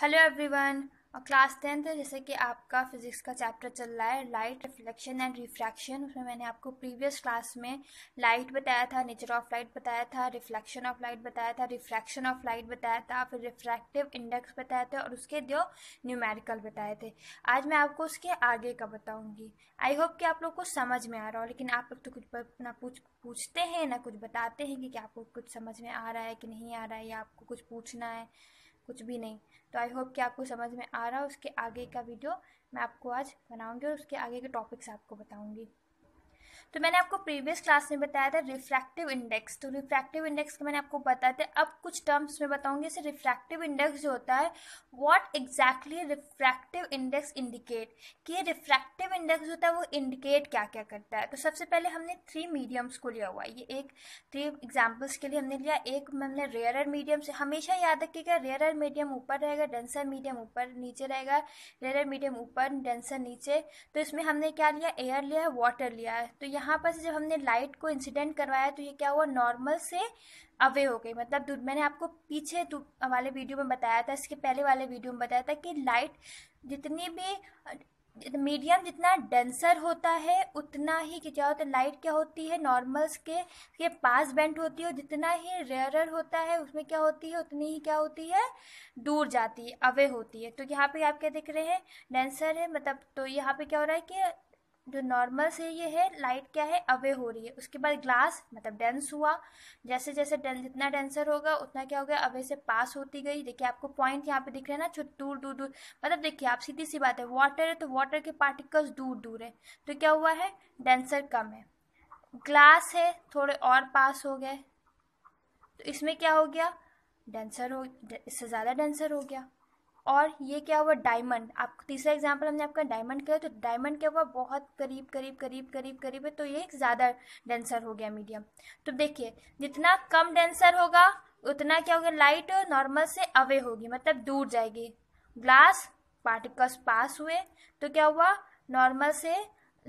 hello everyone class tenth है जैसे कि आपका फिजिक्स का चैप्टर चल रहा है लाइट रिफ्लेक्शन एंड रिफ्रैक्शन उसमें मैंने आपको प्रीवियस क्लास में लाइट बताया था नेचर ऑफ लाइट बताया था रिफ्लेक्शन ऑफ लाइट बताया था रिफ्रैक्शन ऑफ लाइट बताया था फिर रिफ्रैक्टिव इंडेक्स बताए थे और उसके दो न्यूमेरिकल बताए थे आज मैं आपको उसके आगे का बताऊँगी आई होप कि आप लोग को समझ में आ रहा हो लेकिन आप लोग तो कुछ ना पूछ पूछते हैं ना कुछ बताते हैं कि क्या आपको कुछ समझ में आ रहा है कि नहीं आ रहा है या आपको कुछ पूछना है कुछ भी नहीं तो आई होप कि आपको समझ में आ रहा है उसके आगे का वीडियो मैं आपको आज बनाऊंगी और उसके आगे के टॉपिक्स आपको बताऊंगी तो मैंने आपको प्रीवियस क्लास में बताया था रिफ्रैक्टिव इंडेक्स तो रिफ्रैक्टिव इंडेक्स के मैंने आपको बताया था अब कुछ टर्म्स में बताऊंगी इसे रिफ्रैक्टिव इंडेक्स जो होता है what exactly refractive index indicate कि ये रिफ्रैक्टिव इंडेक्स जो होता है वो इंडिकेट क्या क्या करता है तो सबसे पहले हमने थ्री मीडियम्स को लिया हुआ है ये एक थ्री एग्जाम्पल्स के लिए हमने लिया एक हमने रेयरर मीडियम से हमेशा याद रखिएगा रेयरर मीडियम ऊपर रहेगा डेंसर मीडियम ऊपर नीचे रहेगा रेयरर मीडियम ऊपर डेंसर नीचे तो इसमें हमने क्या लिया एयर लिया है वाटर लिया है तो यहाँ पर से जब हमने लाइट को इंसिडेंट करवाया तो ये क्या हुआ नॉर्मल से अवे हो गई मतलब मैंने आपको पीछे वाले वीडियो में बताया था इसके पहले वाले वीडियो में बताया था कि लाइट जितनी भी मीडियम जितना डेंसर होता है उतना ही क्या होता है लाइट क्या होती है नॉर्मल्स के के पास बेंट होती है जितना ही रेयरर होता है उसमें क्या होती है उतनी ही क्या होती है दूर जाती है अवे होती है तो यहाँ पे आप क्या देख रहे हैं डेंसर है मतलब तो यहाँ पे क्या हो रहा है कि जो नॉर्मल से ये है लाइट क्या है अवे हो रही है उसके बाद ग्लास मतलब डेंस हुआ जैसे जैसे डेंस जितना डेंसर होगा उतना क्या हो गया अवे से पास होती गई देखिए आपको पॉइंट यहाँ पे दिख रहे हैं ना दूर दूर दूर मतलब देखिए आप सीधी सी बात है वाटर है तो वाटर के पार्टिकल्स दूर दूर है तो क्या हुआ है डेंसर कम है ग्लास है थोड़े और पास हो गए तो इसमें क्या हो गया डेंसर हो इससे ज़्यादा डेंसर हो गया और ये क्या हुआ डायमंड आप तीसरा एग्जाम्पल हमने आपका डायमंड किया तो डायमंड क्या हुआ बहुत करीब करीब करीब करीब करीब है तो ये एक ज़्यादा डेंसर हो गया मीडियम तो देखिए जितना कम डेंसर होगा उतना क्या होगा लाइट नॉर्मल से अवे होगी मतलब दूर जाएगी ग्लास पार्टिकल्स पास हुए तो क्या हुआ नॉर्मल से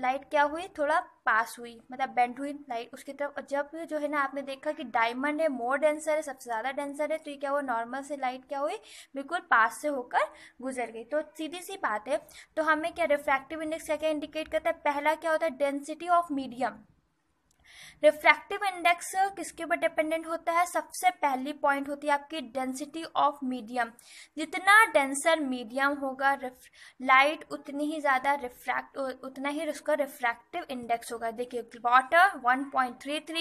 लाइट क्या हुई थोड़ा पास हुई मतलब बेंड हुई लाइट उसकी तरफ और जब जो है ना आपने देखा कि डायमंड है मोर डेंसर है सबसे ज़्यादा डेंसर है तो ये क्या हुआ नॉर्मल से लाइट क्या हुई बिल्कुल पास से होकर गुजर गई तो सीधी सी बात है तो हमें क्या रिफ्रैक्टिव इंडेक्स क्या क्या इंडिकेट करता है पहला क्या होता है density of medium refractive index किसके ऊपर डिपेंडेंट होता है सबसे पहली पॉइंट होती है आपकी डेंसिटी ऑफ मीडियम जितना डेंसर मीडियम होगा लाइट उतनी ही ज़्यादा रिफ्रैक्ट उतना ही उसका रिफ्रैक्टिव इंडेक्स होगा देखिए वाटर 1.33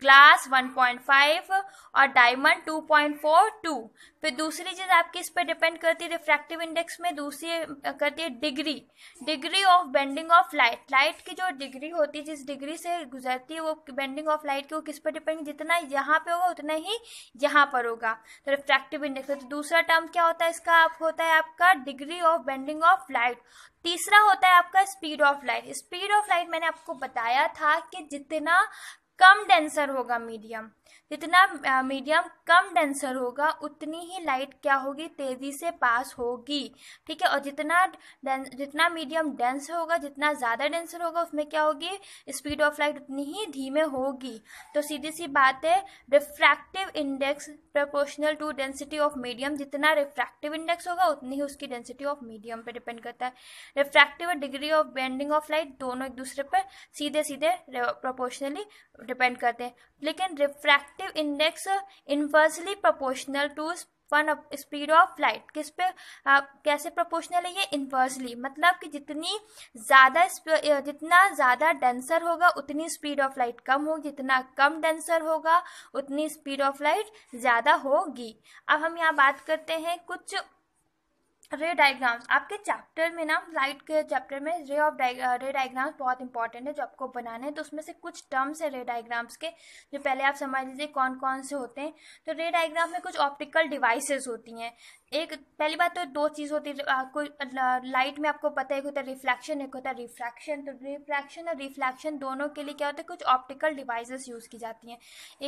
ग्लास 1.5 और डायमंड 2.42 फिर दूसरी चीज़ आपकी इस पर डिपेंड करती है रिफ्रैक्टिव इंडेक्स में दूसरी करती है degree degree of bending of light light की जो डिग्री होती है जिस डिग्री से गुजरती है वो बेंडिंग ऑफ लाइट के वो किस पर डिपेंड जितना यहाँ पे होगा उतना ही यहाँ पर होगा तो रिफ्रैक्टिव इंडेक्स तो दूसरा टर्म क्या होता है इसका आप होता है आपका degree of bending of light तीसरा होता है आपका speed of light speed of light मैंने आपको बताया था कि जितना कम डेंसर होगा मीडियम जितना मीडियम कम डेंसर होगा उतनी ही लाइट क्या होगी तेज़ी से पास होगी ठीक है और जितना जितना मीडियम डेंस होगा जितना ज़्यादा डेंसर होगा उसमें क्या होगी स्पीड ऑफ लाइट उतनी ही धीमे होगी तो सीधी सी बात है refractive index proportional to density of medium जितना रिफ्रैक्टिव इंडेक्स होगा उतनी ही उसकी डेंसिटी ऑफ मीडियम पर डिपेंड करता है रिफ्रैक्टिव और degree of bending of light दोनों एक दूसरे पर सीधे सीधे प्रोपोर्शनली डिपेंड करते हैं लेकिन refractive index inversely proportional to one speed of light किस पे आप कैसे प्रोपोर्शनल है ये इन्वर्सली मतलब कि जितनी ज़्यादा जितना ज़्यादा डेंसर होगा उतनी स्पीड ऑफ लाइट कम होगी जितना कम डेंसर होगा उतनी स्पीड ऑफ लाइट ज़्यादा होगी अब हम यहाँ बात करते हैं कुछ रे डायग्राम्स आपके चैप्टर में ना लाइट के चैप्टर में रे ऑफ रे डायग्राम्स बहुत इंपॉर्टेंट है जो आपको बनाने हैं तो उसमें से कुछ टर्म्स है रे डायग्राम्स के जो पहले आप समझ लीजिए कौन कौन से होते हैं तो रे डायग्राम में कुछ ऑप्टिकल डिवाइसेस होती हैं एक पहली बात तो दो चीज़ होती है आपको लाइट में आपको पता है एक होता है रिफ्लेक्शन एक होता है रिफ्रैक्शन तो रिफ्रैक्शन और रिफ्लेक्शन दोनों के लिए क्या होता है कुछ ऑप्टिकल डिवाइसेस यूज़ की जाती हैं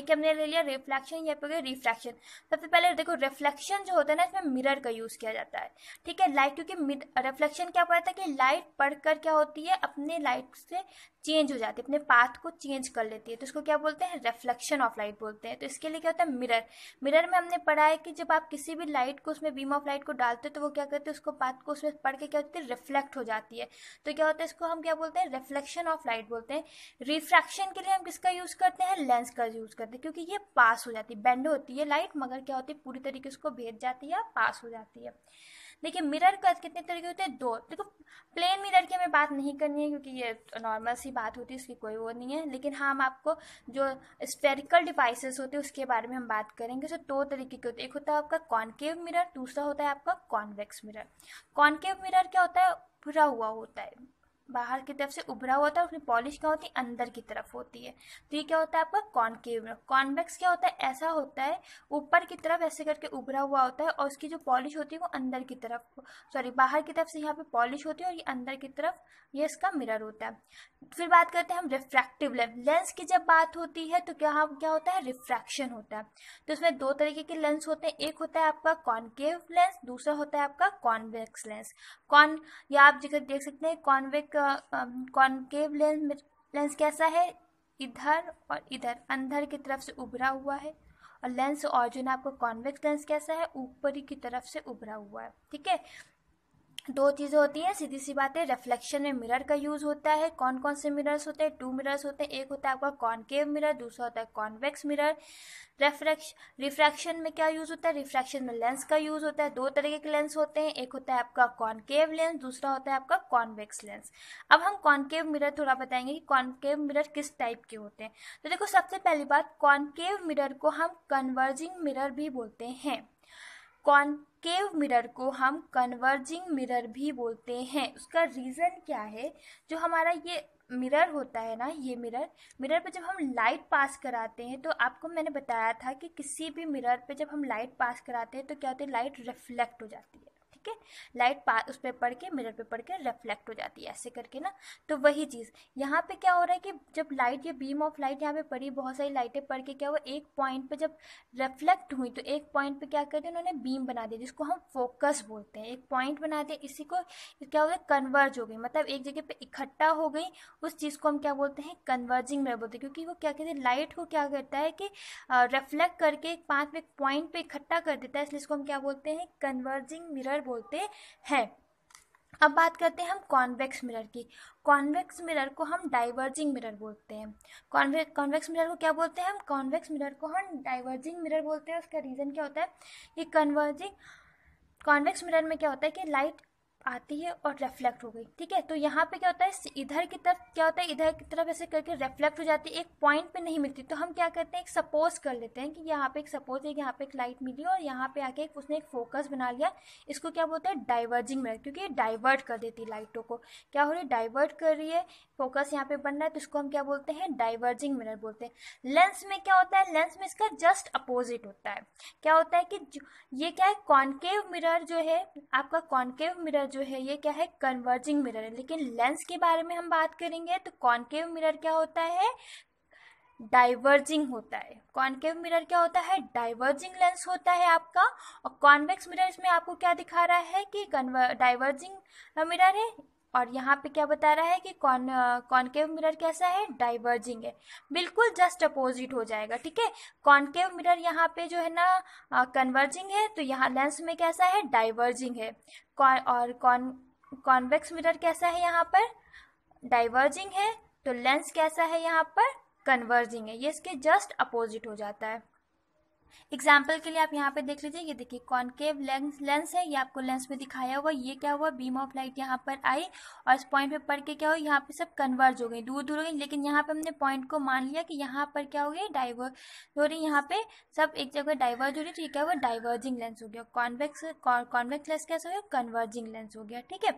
एक हमने ले लिया रिफ्लेक्शन या फिर रिफ्रैक्शन सबसे पहले देखो रिफ्लेक्शन जो होता है ना इसमें मिरर का यूज़ किया जाता है ठीक है लाइट क्योंकि रिफ्लेक्शन क्या पड़ता है कि लाइट पढ़ क्या होती है अपने लाइट से चेंज हो जाती है अपने पाथ को चेंज कर लेती है तो इसको क्या बोलते हैं रिफ्लेक्शन ऑफ लाइट बोलते हैं तो इसके लिए क्या होता है मिरर मिरर में हमने पढ़ा है कि जब आप किसी भी लाइट को उसमें बीम ऑफ लाइट को डालते हो तो वो क्या करते हैं उसको पाथ को उसमें पढ़ के क्या होती है रिफ्लेक्ट हो जाती है तो क्या होता है इसको हम क्या बोलते हैं रिफ्लेक्शन ऑफ लाइट बोलते हैं रिफ्रैक्शन के लिए हम किसका यूज करते हैं लेंस का यूज करते हैं क्योंकि ये पास हो जाती है बेंड होती है लाइट मगर क्या होती है पूरी तरीके उसको भेज जाती है पास हो जाती है देखिए मिरर का कितने तरीके होते हैं दो देखो प्लेन मिरर की हमें बात नहीं करनी है क्योंकि ये नॉर्मल सी बात होती है उसकी कोई वो नहीं है लेकिन हाँ हम आपको जो स्पेरिकल डिवाइसेस होते हैं उसके बारे में हम बात करेंगे सो दो तरीके के होते हैं एक होता है आपका कॉन्केव मिरर दूसरा होता है आपका कॉन्वेक्स मिरर कॉन्केव मिरर क्या होता है भरा हुआ होता है बाहर की तरफ से उभरा हुआ होता है उसमें पॉलिश क्या होती है अंदर की तरफ होती है तो ये क्या होता है आपका कॉन्केव कॉन्वेक्स क्या होता है ऐसा होता है ऊपर की तरफ ऐसे करके उभरा हुआ होता है और उसकी जो पॉलिश होती है वो अंदर की तरफ सॉरी बाहर की तरफ से यहाँ पे पॉलिश होती है और ये अंदर की तरफ ये इसका मिरर होता है फिर बात करते हैं हम रिफ्रैक्टिव लेंस लेंस की जब बात होती है तो क्या क्या होता है रिफ्रैक्शन होता है तो इसमें दो तरीके के लेंस होते हैं एक होता है आपका कॉन्केव लेंस दूसरा होता है आपका कॉन्वेक्स लेंस कॉन या आप जगह देख सकते हैं कॉन्वेक्स कॉन्केव लेंस लेंस कैसा है इधर और इधर अंदर की तरफ से उभरा हुआ है और लेंस ऑरिजिन आपका कॉन्वेक्स लेंस कैसा है ऊपर की तरफ से उभरा हुआ है ठीक है दो चीज़ें होती हैं सीधी सी बात है रिफ्लेक्शन में मिरर का यूज़ होता है कौन कौन से मिरर्स होते हैं टू मिरर्स होते हैं एक होता है आपका कॉनकेव मिरर दूसरा होता है कॉन्वेक्स मिरर रिफ्रैक्श रिफ्रैक्शन में क्या यूज़ होता है रिफ्रैक्शन में लेंस का यूज़ होता है दो तरीके के लेंस होते हैं एक होता है आपका कॉनकेव लेंस दूसरा होता है आपका कॉन्वेक्स लेंस अब हम कॉनकेव मिरर थोड़ा बताएंगे कि कॉनकेव मिरर किस टाइप के होते हैं तो देखो सबसे पहली बात कॉनकेव मिरर को हम कन्वर्जिंग मिरर भी बोलते हैं कॉन केव मिरर को हम कन्वर्जिंग मिरर भी बोलते हैं उसका रीज़न क्या है जो हमारा ये मिरर होता है ना ये मिरर मिरर पे जब हम लाइट पास कराते हैं तो आपको मैंने बताया था कि किसी भी मिरर पे जब हम लाइट पास कराते हैं तो क्या होता है लाइट रिफ्लेक्ट हो जाती है ठीक है लाइट उस पर पड़ के मिरर पे पड़ के रिफ्लेक्ट हो जाती है ऐसे करके ना तो वही चीज़ यहाँ पे क्या हो रहा है कि जब लाइट या बीम ऑफ लाइट यहाँ पे पड़ी बहुत सारी लाइटें पड़ के क्या हुआ एक पॉइंट पे जब रिफ्लेक्ट हुई तो एक पॉइंट पे क्या करते हैं उन्होंने बीम बना दिया जिसको हम फोकस बोलते हैं एक पॉइंट बना दिया इसी को क्या हो गया कन्वर्ज हो गई मतलब एक जगह पर इकट्ठा हो गई उस चीज़ को हम क्या बोलते हैं कन्वर्जिंग मिरर बोलते हैं क्योंकि वो क्या कहते हैं लाइट को क्या करता है कि रिफ्लेक्ट करके एक पाँच पॉइंट पर इकट्ठा कर देता है इसलिए इसको हम क्या बोलते हैं कन्वर्जिंग मिरर बोलते हैं अब बात करते हैं हम कॉन्वेक्स मिरर की कॉन्वेक्स मिरर को हम डाइवर्जिंग मिरर बोलते हैं कॉन्वे कॉन्वेक्स मिरर को क्या बोलते हैं हम कॉन्वेक्स मिरर को हम डाइवर्जिंग मिरर बोलते हैं उसका रीज़न क्या होता है कि कन्वर्जिंग कॉन्वेक्स मिरर में क्या होता है कि लाइट आती है और रिफ्लेक्ट हो गई ठीक है तो यहाँ पे क्या होता है इधर की तरफ क्या होता है इधर की तरफ ऐसे करके रेफ्लेक्ट हो जाती है एक पॉइंट पे नहीं मिलती तो हम क्या करते हैं एक सपोज कर लेते हैं कि यहाँ पे एक सपोज है यहाँ पे एक लाइट मिली और यहाँ पे आके एक उसने एक फोकस बना लिया इसको क्या बोलते हैं डाइवर्जिंग मिरर क्योंकि ये डाइवर्ट कर देती है लाइटों को क्या हो रही है डाइवर्ट कर रही है फोकस यहाँ पे बन रहा है तो इसको हम क्या बोलते हैं डाइवर्जिंग मिरर बोलते हैं लेंस में क्या होता है लेंस में इसका जस्ट अपोजिट होता है क्या होता है कि ये क्या है कॉन्केव मिरर जो है आपका कॉन्केव मिरर जो है ये क्या है कन्वर्जिंग मिरर है लेकिन लेंस के बारे में हम बात करेंगे तो कॉन्केव मिरर क्या होता है डाइवर्जिंग होता है कॉन्केव मिरर क्या होता है डाइवर्जिंग लेंस होता है आपका और कॉन्वेक्स मिरर इसमें आपको क्या दिखा रहा है कि डाइवर्जिंग मिरर है और यहाँ पे क्या बता रहा है कि कौन कॉनकेव मिरर कैसा है डाइवर्जिंग है बिल्कुल जस्ट अपोजिट हो जाएगा ठीक है कॉनकेव मिरर यहाँ पे जो है ना कन्वर्जिंग है तो यहाँ लेंस में कैसा है डाइवर्जिंग है कौन, और कौन कॉन्वेक्स मिरर कैसा है यहाँ पर डाइवर्जिंग है तो लेंस कैसा है यहाँ पर कन्वर्जिंग है ये इसके जस्ट अपोजिट हो जाता है एग्जाम्पल के लिए आप यहाँ पे देख लीजिए ये देखिए कॉन्केव लेंस लेंस है ये आपको लेंस में दिखाया हुआ ये क्या हुआ बीम ऑफ लाइट यहाँ पर आई और इस पॉइंट पे पढ़ के क्या हुआ यहाँ पे सब कन्वर्ज हो गई दूर दूर हो गई लेकिन यहाँ पे हमने पॉइंट को मान लिया कि यहाँ पर क्या हो गया डाइवर्ज हो रही यहाँ पे सब एक जगह डाइवर्ज हो रही तो ये क्या हुआ डाइवर्जिंग लेंस हो गया कॉन्वेक्स कॉन्वेक्स लेंस कैसे हो गया कन्वर्जिंग लेंस हो गया ठीक है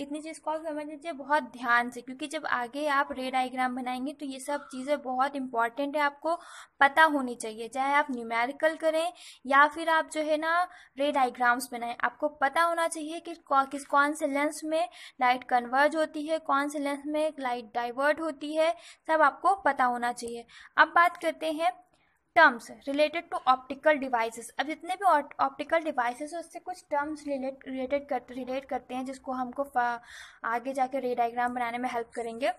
इतनी चीज़ को आप समझ लीजिए बहुत ध्यान से क्योंकि जब आगे आप रे डाइग्राम बनाएंगे तो ये सब चीज़ें बहुत इंपॉर्टेंट है आपको पता होनी चाहिए चाहे आप न्यूमेरिक सर्कल करें या फिर आप जो है ना रे डाइग्राम्स बनाएं आपको पता होना चाहिए कि किस कौन से लेंस में लाइट कन्वर्ज होती है कौन से लेंस में लाइट डाइवर्ट होती है सब आपको पता होना चाहिए अब बात करते हैं terms related to optical devices अब जितने भी ऑप्टिकल डिवाइसेस हैं उससे कुछ टर्म्स रिलेट रिलेटेड कर रिलेट करते हैं जिसको हमको आगे जाके रे डायग्राम बनाने में हेल्प करेंगे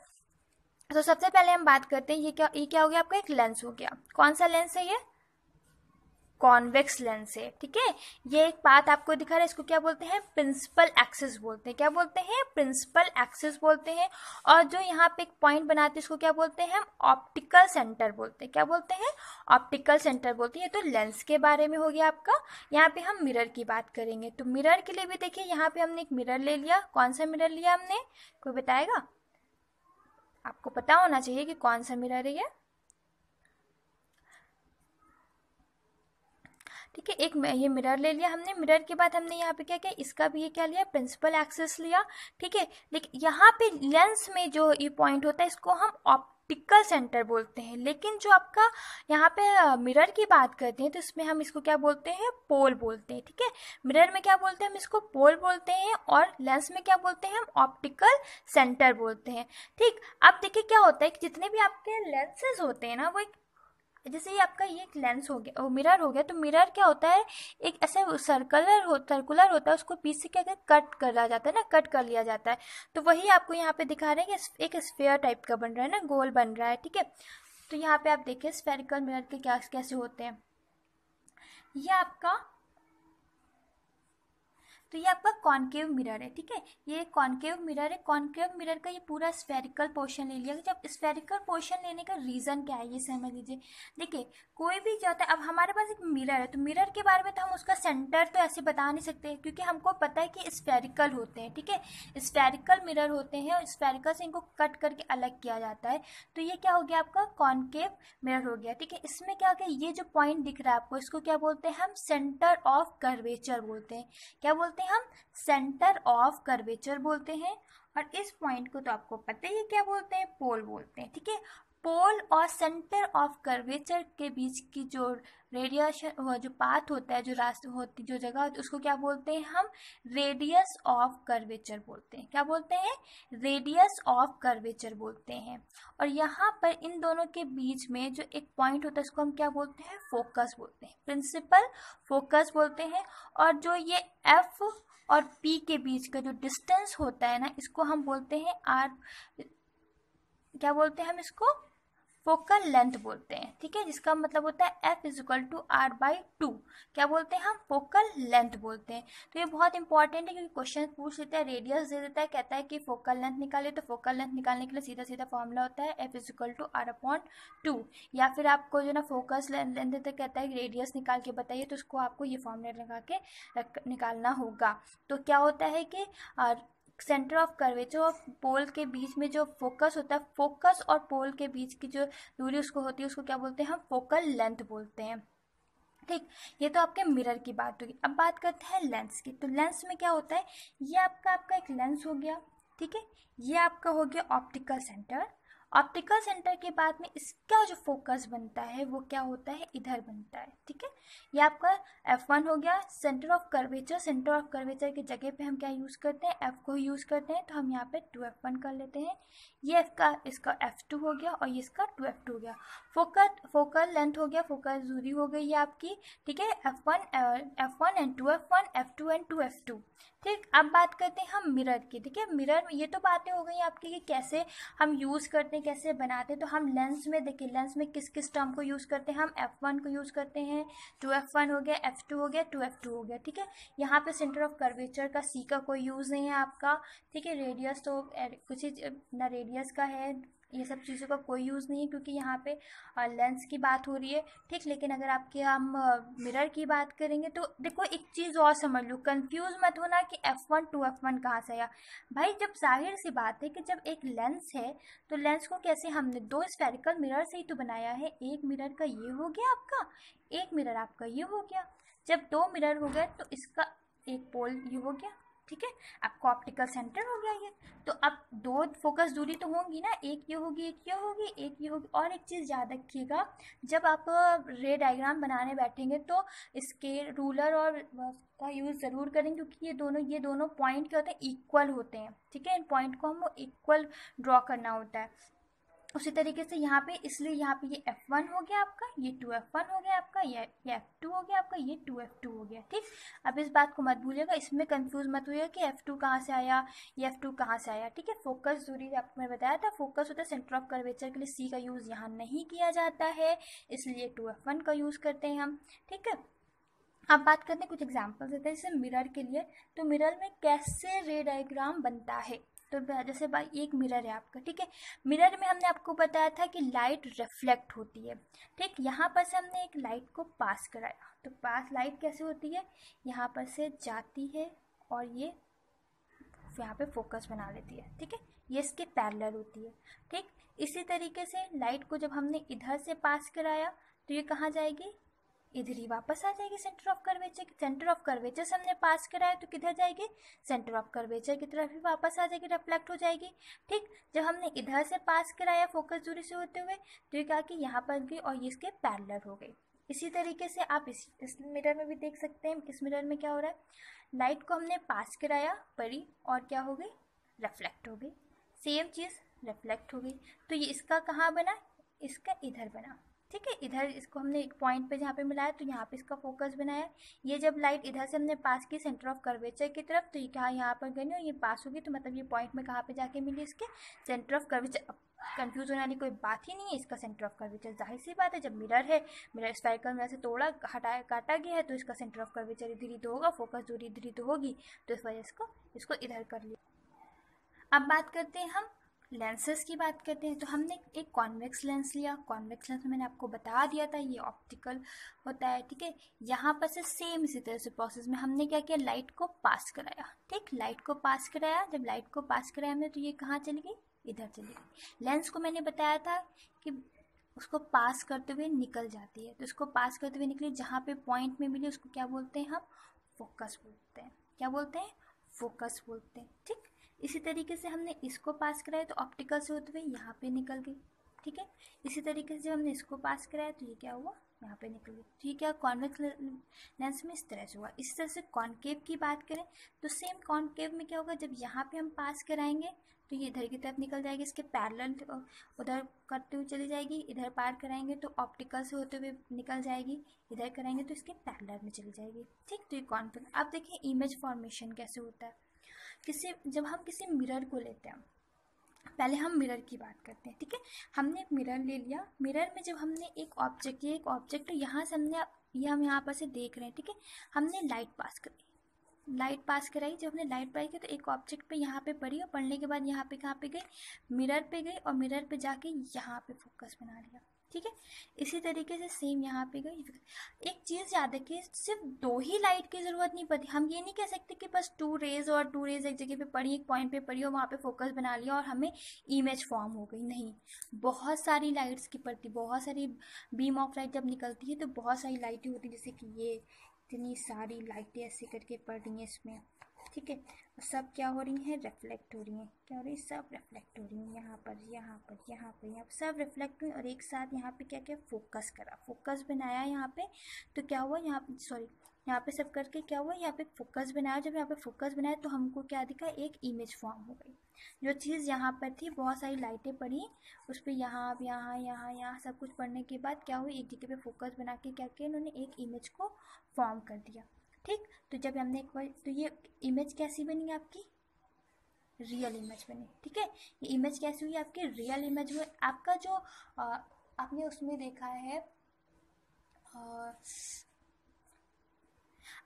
तो सबसे पहले हम बात करते हैं ये क्या ये क्या हो गया आपका एक लेंस हो गया कौन सा लेंस है ये कॉन्वेक्स लेंस है ठीक है ये एक बात आपको दिखा रहा है इसको क्या बोलते हैं प्रिंसिपल एक्सिस बोलते हैं क्या बोलते हैं प्रिंसिपल एक्सिस बोलते हैं और जो यहाँ पे एक पॉइंट बनाते हैं इसको क्या बोलते हैं हम ऑप्टिकल सेंटर बोलते हैं क्या बोलते हैं ऑप्टिकल सेंटर बोलते हैं तो लेंस के बारे में हो गया आपका यहाँ पे हम मिरर की बात करेंगे तो मिरर के लिए भी देखिए यहाँ पे हमने एक मिरर ले लिया कौन सा मिरर लिया हमने कोई बताएगा आपको पता होना चाहिए कि कौन सा मिरर है यह ठीक है एक ये मिरर ले लिया हमने मिरर के बाद हमने यहाँ पे क्या किया इसका भी ये क्या लिया प्रिंसिपल एक्सेस लिया ठीक है लेकिन यहाँ पे लेंस में जो ये पॉइंट होता है इसको हम ऑप सेंटर बोलते हैं लेकिन जो आपका यहाँ पे मिरर की बात करते हैं तो इसमें हम इसको क्या बोलते हैं पोल बोलते हैं ठीक है मिरर में क्या बोलते हैं हम इसको पोल बोलते हैं और लेंस में क्या बोलते हैं हम ऑप्टिकल सेंटर बोलते हैं ठीक अब देखिए क्या होता है कि जितने भी आपके लेंसेज होते हैं ना वो एक जैसे ये आपका ये एक लेंस हो गया मिरर हो गया तो मिरर क्या होता है एक ऐसे सर्कुलर हो सर्कुलर होता है उसको पीस के अगर कट कर लिया जाता है ना कट कर लिया जाता है तो वही आपको यहाँ पे दिखा रहे हैं कि एक स्पेयर टाइप का बन रहा है ना गोल बन रहा है ठीक है तो यहाँ पे आप देखिए स्पेरिकल मिरर के क्या कैसे होते हैं ये आपका तो ये आपका कॉन्केव मिरर है ठीक है ये कॉन्केव मिरर है कॉन्केव मिरर का ये पूरा स्फेरिकल पोर्शन ले लिया जब स्फेरिकल पोर्शन लेने का रीज़न क्या है ये समझ लीजिए देखिए कोई भी क्या होता है अब हमारे पास एक मिरर है तो मिरर के बारे में तो हम उसका सेंटर तो ऐसे बता नहीं सकते क्योंकि हमको पता है कि स्फेरिकल होते हैं ठीक है स्फेरिकल मिरर होते हैं और स्फेरिकल से इनको कट करके अलग किया जाता है तो ये क्या हो गया आपका कॉन्केव मिरर हो गया ठीक है इसमें क्या हो गया ये जो पॉइंट दिख रहा है आपको इसको क्या बोलते हैं हम सेंटर ऑफ कर्वेचर बोलते हैं क्या बोलते बोलते हैं हम सेंटर ऑफ कर्वेचर बोलते हैं और इस पॉइंट को तो आपको पता ही क्या बोलते हैं पोल बोलते हैं ठीक है पोल और सेंटर ऑफ कर्वेचर के बीच की जो रेडियशन वो जो पाथ होता है जो रास्ता होती जो जगह होती है उसको क्या बोलते हैं हम रेडियस ऑफ कर्वेचर बोलते हैं क्या बोलते हैं रेडियस ऑफ कर्वेचर बोलते हैं और यहाँ पर इन दोनों के बीच में जो एक पॉइंट होता है उसको हम क्या बोलते हैं फोकस बोलते हैं प्रिंसिपल फोकस बोलते हैं और जो ये एफ और पी के बीच का जो डिस्टेंस होता है ना इसको हम बोलते हैं आर क्या बोलते हैं हम इसको फोकल लेंथ बोलते हैं ठीक है जिसका मतलब होता है F is equal to R by two क्या बोलते हैं हम फोकल लेंथ बोलते हैं तो ये बहुत इंपॉर्टेंट है क्योंकि क्वेश्चन पूछ लेते हैं रेडियस दे देता है कहता है कि फोकल लेंथ निकाले तो फोकल लेंथ निकालने के लिए सीधा सीधा फॉर्मूला होता है F is equal to R upon two या फिर आपको जो ना फोकस लेंथ देते कहता है रेडियस निकाल के बताइए तो उसको आपको ये फॉर्मूला लगा के निकालना होगा तो क्या होता है कि सेंटर ऑफ कर्वेचर और पोल के बीच में जो फोकस होता है फोकस और पोल के बीच की जो दूरी उसको होती है उसको क्या बोलते हैं हम फोकल लेंथ बोलते हैं ठीक ये तो आपके मिरर की बात होगी अब बात करते हैं लेंस की तो लेंस में क्या होता है ये आपका आपका एक लेंस हो गया ठीक है ये आपका हो गया ऑप्टिकल सेंटर ऑप्टिकल सेंटर के बाद में इसका जो फोकस बनता है वो क्या होता है इधर बनता है ठीक है ये आपका एफ वन हो गया centre of curvature centre of curvature की जगह पे हम क्या यूज़ करते हैं एफ को यूज़ करते हैं तो हम यहाँ पे टू एफ वन कर लेते हैं ये एफ का इसका एफ टू हो गया और ये इसका टू एफ टू हो गया फोकस फोकल लेंथ हो गया फोकस दूरी हो गई है आपकी ठीक है F one F one and two F one F two and two F two ठीक अब बात करते हैं हम मिरर की ठीक है मिरर ये तो बातें हो गई आपकी कि कैसे हम यूज़ करते हैं में कैसे बनाते हैं तो हम लेंस में देखें लेंस में किस किस टर्म को यूज़ करते हैं हम एफ वन को यूज़ करते हैं टू एफ वन हो गया एफ टू हो गया टू एफ टू हो गया ठीक है यहाँ पे सेंटर ऑफ कर्वेचर का सी का कोई यूज़ नहीं है आपका ठीक है रेडियस तो कुछ ना रेडियस का है ये सब चीज़ों का कोई यूज़ नहीं है क्योंकि यहाँ पे लेंस की बात हो रही है ठीक लेकिन अगर आपके हम मिरर की बात करेंगे तो देखो एक चीज़ और समझ लो कंफ्यूज मत होना कि F one two F one कहाँ से आया भाई जब जाहिर सी बात है कि जब एक लेंस है तो लेंस को कैसे हमने दो स्पेरिकल मिरर से ही तो बनाया है एक मिरर का ये हो गया आपका एक मिरर आपका ये हो गया जब दो मिरर हो गया तो इसका एक पोल ये हो गया ठीक है आपका ऑप्टिकल सेंटर हो गया ये तो अब दो फोकस दूरी तो होंगी ना एक ये होगी एक ये होगी एक ये होगी और एक चीज़ याद रखिएगा जब आप रे डायग्राम बनाने बैठेंगे तो इसके रूलर और का यूज़ ज़रूर करें क्योंकि ये दोनों ये दोनों पॉइंट क्या होते हैं इक्वल होते हैं ठीक है इन पॉइंट को हम इक्वल ड्रॉ करना होता है उसी तरीके से यहाँ पे इसलिए यहाँ पे ये एफ वन हो गया आपका ये टू एफ वन हो गया आपका ये एफ टू हो गया आपका ये टू एफ टू हो गया ठीक अब इस बात को मत भूलिएगा इसमें कंफ्यूज मत होइएगा कि एफ टू कहाँ से आया ये एफ टू कहाँ से आया ठीक है फोकस जरूरी आपको मैंने बताया था फोकस होता है सेंटर ऑफ कर्वेचर के लिए सी का यूज़ यहाँ नहीं किया जाता है इसलिए टू एफ वन का यूज़ करते हैं हम ठीक है अब बात करते हैं कुछ एग्जाम्पल्स देते हैं जैसे मिरर के लिए तो मिरर में कैसे रे डायग्राम बनता है तो जैसे एक मिरर है आपका ठीक है मिरर में हमने आपको बताया था कि लाइट रिफ्लेक्ट होती है ठीक यहाँ पर से हमने एक लाइट को पास कराया तो पास लाइट कैसे होती है यहाँ पर से जाती है और ये यहाँ पे फोकस बना लेती है ठीक है ये इसके पैरलर होती है ठीक इसी तरीके से लाइट को जब हमने इधर से पास कराया तो ये कहाँ जाएगी इधर ही वापस आ जाएगी centre of curvature centre of curvature से हमने पास कराया तो किधर जाएगी सेंटर ऑफ कर्वेचर की तरफ ही वापस आ जाएगी रिफ्लेक्ट हो जाएगी ठीक जब हमने इधर से पास कराया फोकस दूरी से होते हुए तो ये कहा कि यहाँ पर गई और ये इसके पैरलर हो गई इसी तरीके से आप इस इस मिरर में भी देख सकते हैं इस मिरर में क्या हो रहा है लाइट को हमने पास कराया पड़ी और क्या हो गई रिफ्लेक्ट हो गई सेम चीज़ रिफ्लेक्ट हो गई तो ये इसका कहाँ बना इसका इधर बना ठीक है इधर इसको हमने एक पॉइंट पे जहाँ पे मिलाया तो यहाँ पे इसका फोकस बनाया ये जब लाइट इधर से हमने पास की सेंटर ऑफ कर्वेचर की तरफ तो ये कहा यहाँ पर गई और ये पास होगी तो मतलब ये पॉइंट में कहाँ पे जाके मिली इसके सेंटर ऑफ कर्वेचर कंफ्यूज होने वाली कोई बात ही नहीं है इसका सेंटर ऑफ कर्वेचर जाहिर सी बात है जब मिरर है मिरर स्पाइकल मिरर से तोड़ा हटाया काटा गया है तो इसका सेंटर ऑफ कर्वेचर इधर ही तो होगा फोकस दूरी इधर ही तो होगी तो इस वजह से इसको इसको इधर कर लिया अब बात करते हैं हम लेंसेज की बात करते हैं तो हमने एक कॉन्वेक्स लेंस लिया कॉन्वेक्स लेंस मैंने आपको बता दिया था ये ऑप्टिकल होता है ठीक है यहाँ पर से सेम इसी तरह से प्रोसेस में हमने क्या किया लाइट को पास कराया ठीक लाइट को पास कराया जब लाइट को पास कराया हमने तो ये कहाँ चली गई इधर चली गई लेंस को मैंने बताया था कि उसको पास करते हुए निकल जाती है तो उसको पास करते हुए निकली जहाँ पे पॉइंट में मिली उसको क्या बोलते हैं हम फोकस बोलते हैं क्या बोलते हैं फोकस बोलते हैं ठीक इसी तरीके से हमने इसको पास कराया तो ऑप्टिकल से होते हुए यहाँ पे निकल गई ठीक है इसी तरीके से जब हमने इसको पास कराया तो ये क्या हुआ यहाँ पे निकल गई तो ये क्या कॉन्वेक्स लेंस में इस तरह से हुआ इस तरह से कॉन्केव की बात करें तो सेम कॉन्केव में क्या होगा जब यहाँ पे हम पास कराएंगे तो ये इधर की तरफ निकल जाएगी इसके पैरल उधर करते हुए चली जाएगी इधर पार कराएंगे तो ऑप्टिकल से होते हुए निकल जाएगी इधर कराएंगे तो इसके पैरल में चली जाएगी ठीक तो ये कॉन्वेक्स आप देखिए इमेज फॉर्मेशन कैसे होता है किसी जब हम किसी मिरर को लेते हैं पहले हम मिरर की बात करते हैं ठीक है हमने एक मिरर ले लिया मिरर में जब हमने एक ऑब्जेक्ट ये एक ऑब्जेक्ट यहाँ से हमने ये हम यहाँ पर से देख रहे हैं ठीक है हमने लाइट पास करी लाइट पास कराई जब हमने लाइट पास की तो एक ऑब्जेक्ट पे यहाँ पे पड़ी और पढ़ने के बाद यहाँ पे कहाँ पे गई मिरर पे गई और मिरर पे जाके यहाँ पे फोकस बना लिया ठीक है इसी तरीके से सेम यहाँ पे गई एक चीज़ याद रखिए सिर्फ दो ही लाइट की ज़रूरत नहीं पड़ती हम ये नहीं कह सकते कि बस टू रेज और टू रेज एक जगह पे पड़ी एक पॉइंट पे पड़ी और वहाँ पे फोकस बना लिया और हमें इमेज फॉर्म हो गई नहीं बहुत सारी लाइट्स की पड़ती बहुत सारी बीम ऑफ लाइट जब निकलती है तो बहुत सारी लाइटें होती जैसे कि ये इतनी सारी लाइटें ऐसे करके पड़ रही हैं इसमें ठीक है सब क्या हो रही हैं रिफ्लेक्ट हो रही हैं क्या हो रही है सब रिफ्लेक्ट हो रही हैं यहाँ पर यहाँ पर यहाँ पर यहाँ पर सब रिफ्लेक्ट हुई और एक साथ यहाँ पे क्या क्या फोकस करा फोकस बनाया यहाँ पे तो क्या हुआ यहाँ सॉरी यहाँ पे सब करके क्या हुआ यहाँ पे फोकस बनाया जब यहाँ पे फोकस बनाया तो हमको क्या दिखा एक इमेज फॉर्म हो गई जो चीज़ यहाँ पर थी बहुत सारी लाइटें पड़ी उस पर यहाँ यहाँ यहाँ यहाँ सब कुछ पढ़ने के बाद क्या हुई एक जगह पे फोकस बना के क्या किया इन्होंने एक इमेज को फॉर्म कर दिया ठीक तो जब हमने एक बार तो ये इमेज कैसी बनी आपकी रियल इमेज बनी ठीक है ये इमेज कैसी हुई आपकी रियल इमेज हुई आपका जो आ, आपने उसमें देखा है आ,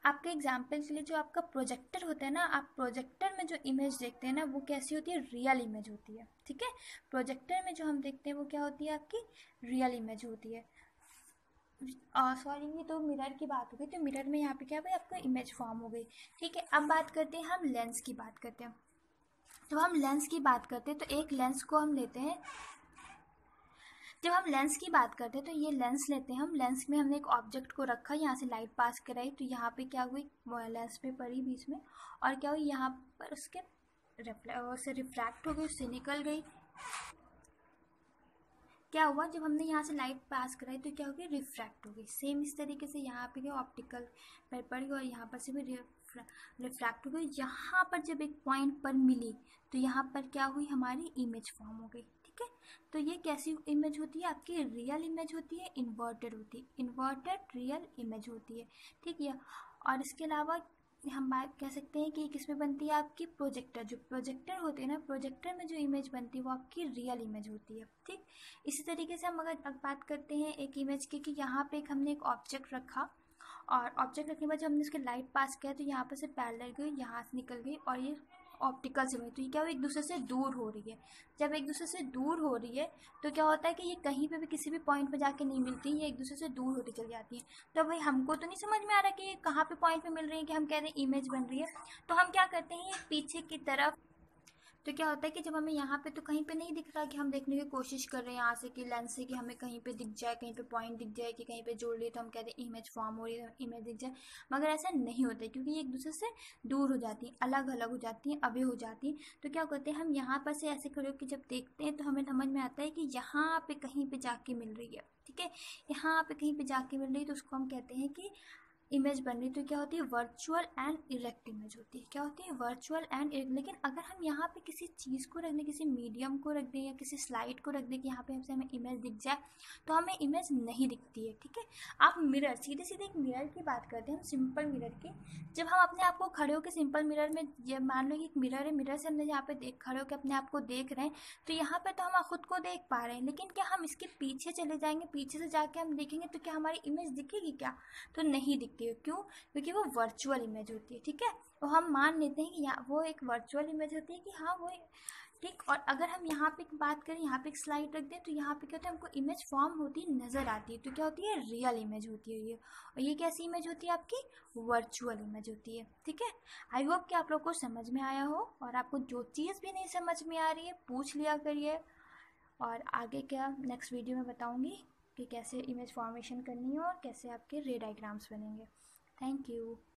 आपके एग्जाम्पल के लिए जो आपका प्रोजेक्टर होता है ना आप प्रोजेक्टर में जो इमेज देखते हैं ना वो कैसी होती है रियल इमेज होती है ठीक है प्रोजेक्टर में जो हम देखते हैं वो क्या होती है आपकी रियल इमेज होती है सॉरी ये तो मिरर की बात हो गई तो मिरर में यहाँ पे क्या भाई आपका इमेज फॉर्म हो गई ठीक है अब बात करते हैं हम लेंस की बात करते हैं तो हम लेंस की बात करते हैं तो एक लेंस को हम लेते हैं जब हम लेंस की बात करते हैं तो ये लेंस लेते हैं हम लेंस में हमने एक ऑब्जेक्ट को रखा यहाँ से लाइट पास कराई तो यहाँ पे क्या हुई लेंस पे पड़ी बीच में और क्या हुई यहाँ पर उसके उससे रिफ्रैक्ट हो गई उससे निकल गई क्या हुआ जब हमने यहाँ से लाइट पास कराई तो क्या हो गया रिफ्रैक्ट हो गई सेम इस तरीके से यहाँ पे गया ऑप्टिकल पर पड़ गई और यहाँ पर से भी रिफ्रैक्ट हो गई यहाँ पर जब एक पॉइंट पर मिली तो यहाँ पर क्या हुई हमारी इमेज फॉर्म हो गई ठीक है तो ये कैसी इमेज होती है आपकी रियल इमेज होती है इन्वर्टेड होती है इन्वर्टेड रियल इमेज होती है ठीक है और इसके अलावा हम बात कह सकते हैं कि किस में बनती है आपकी प्रोजेक्टर जो प्रोजेक्टर होते हैं ना प्रोजेक्टर में जो इमेज बनती है वो आपकी रियल इमेज होती है ठीक इसी तरीके से हम अगर अब बात करते हैं एक इमेज की कि यहाँ पे एक हमने एक ऑब्जेक्ट रखा और ऑब्जेक्ट रखने के बाद जब हमने उसके लाइट पास किया तो यहाँ पर से पैरलर गई यहाँ से निकल गई और ये ऑप्टिकल सिग्नल तो ये क्या हो एक दूसरे से दूर हो रही है जब एक दूसरे से दूर हो रही है तो क्या होता है कि ये कहीं पे भी किसी भी पॉइंट पे जाके नहीं मिलती ये एक दूसरे से दूर होती चली जाती है तो भाई हमको तो नहीं समझ में आ रहा कि ये कहाँ पे पॉइंट पे मिल रही है कि हम कह रहे हैं इमेज बन रही है तो हम क्या करते हैं ये पीछे की तरफ तो क्या होता है कि जब हमें यहाँ पे तो कहीं पे नहीं दिख रहा कि हम देखने की कोशिश कर रहे हैं यहाँ से कि लेंस से कि हमें कहीं पे दिख जाए कहीं पे पॉइंट दिख जाए कि कहीं पे जोड़ लिए तो हम कहते हैं इमेज फॉर्म हो रही है इमेज दिख जाए मगर ऐसा नहीं होता है क्योंकि एक दूसरे से दूर हो जाती हैं अलग अलग हो जाती हैं अभी हो जाती हैं तो क्या कहते हैं हम यहाँ पर से ऐसे खड़े कि जब देखते हैं तो हमें समझ में आता है कि यहाँ पर कहीं पर जाके मिल रही है ठीक है यहाँ पे कहीं पे जाके मिल रही है तो उसको हम कहते हैं कि इमेज बन रही तो क्या होती है वर्चुअल एंड इरेक्ट इमेज होती है क्या होती है वर्चुअल एंड इरेक्ट लेकिन अगर हम यहाँ पे किसी चीज़ को रख दें किसी मीडियम को रख दें या किसी स्लाइड को रख दें कि यहाँ पे हमसे हमें इमेज दिख जाए तो हमें इमेज नहीं दिखती है ठीक है आप मिरर सीधे सीधे एक मिरर की बात करते हैं हम सिंपल मिरर की जब हम अपने आप को खड़े होकर सिंपल मिरर में ये मान लो कि एक मिरर है मिरर से हमने यहाँ पे देख खड़े होकर अपने आप को देख रहे हैं तो यहाँ पर तो हम खुद को देख पा रहे हैं लेकिन क्या हम इसके पीछे चले जाएंगे पीछे से जाके हम देखेंगे तो क्या हमारी इमेज दिखेगी क्या तो नहीं दिखती होती है क्यों क्योंकि वो वर्चुअल इमेज होती है ठीक है तो हम मान लेते हैं कि यहाँ वो एक वर्चुअल इमेज होती है कि हाँ वो ठीक और अगर हम यहाँ पे बात करें यहाँ पे एक स्लाइड रख दें तो यहाँ पे क्या होता है हमको इमेज फॉर्म होती नज़र आती है तो क्या होती है रियल इमेज होती है ये और ये कैसी इमेज होती है आपकी वर्चुअल इमेज होती है ठीक है आई होप कि आप लोग को समझ में आया हो और आपको जो चीज़ भी नहीं समझ में आ रही है पूछ लिया करिए और आगे क्या नेक्स्ट वीडियो में बताऊँगी कि कैसे इमेज फॉर्मेशन करनी है और कैसे आपके रे डायग्राम्स बनेंगे थैंक यू